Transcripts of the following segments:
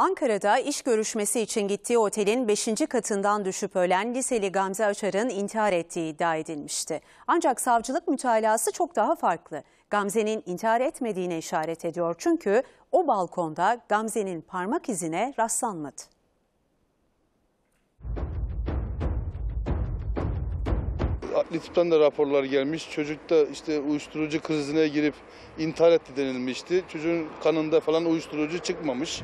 Ankara'da iş görüşmesi için gittiği otelin 5. katından düşüp ölen liseli Gamze Açar'ın intihar ettiği iddia edilmişti. Ancak savcılık mütalası çok daha farklı. Gamze'nin intihar etmediğine işaret ediyor çünkü o balkonda Gamze'nin parmak izine rastlanmadı. Adli tıptan da raporlar gelmiş. Çocuk da işte uyuşturucu krizine girip intihar etti denilmişti. Çocuğun kanında falan uyuşturucu çıkmamış.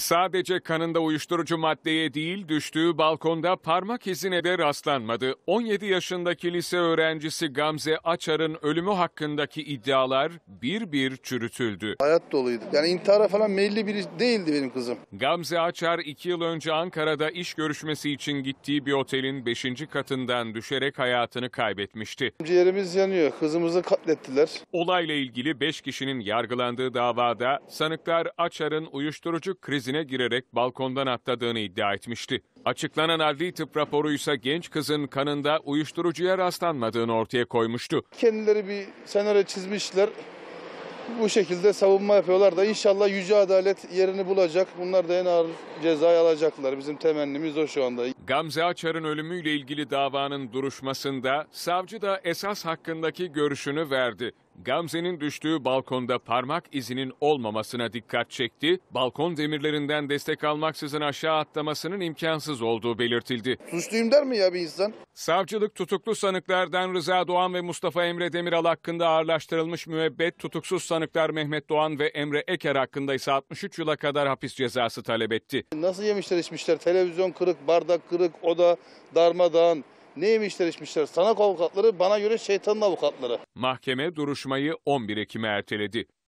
Sadece kanında uyuşturucu maddeye değil düştüğü balkonda parmak izine de rastlanmadı. 17 yaşındaki lise öğrencisi Gamze Açar'ın ölümü hakkındaki iddialar bir bir çürütüldü. Hayat doluydu. Yani intihara falan meyilli biri değildi benim kızım. Gamze Açar 2 yıl önce Ankara'da iş görüşmesi için gittiği bir otelin 5. katından düşerek hayatını kaybetmişti. Ciğerimiz yanıyor. Kızımızı katlettiler. Olayla ilgili 5 kişinin yargılandığı davada sanıklar Açar'ın uyuşturucu krizi krizine girerek balkondan atladığını iddia etmişti. Açıklanan adli tıp raporu ise genç kızın kanında uyuşturucuya rastlanmadığını ortaya koymuştu. Kendileri bir senaryo çizmişler. Bu şekilde savunma yapıyorlar da inşallah yüce adalet yerini bulacak. Bunlar da en ağır cezayı alacaklar. Bizim temennimiz o şu anda. Gamze Açar'ın ölümüyle ilgili davanın duruşmasında savcı da esas hakkındaki görüşünü verdi. Gamze'nin düştüğü balkonda parmak izinin olmamasına dikkat çekti. Balkon demirlerinden destek almaksızın aşağı atlamasının imkansız olduğu belirtildi. Suçluyum der mi ya bir insan? Savcılık tutuklu sanıklardan Rıza Doğan ve Mustafa Emre Demiral hakkında ağırlaştırılmış müebbet, tutuksuz sanıklar Mehmet Doğan ve Emre Eker hakkında ise 63 yıla kadar hapis cezası talep etti. Nasıl yemişler içmişler? Televizyon kırık, bardak kırık, o da darmadağın. Neymiş derişmişler? Sanat avukatları bana göre şeytanın avukatları. Mahkeme duruşmayı 11 Ekim'e erteledi.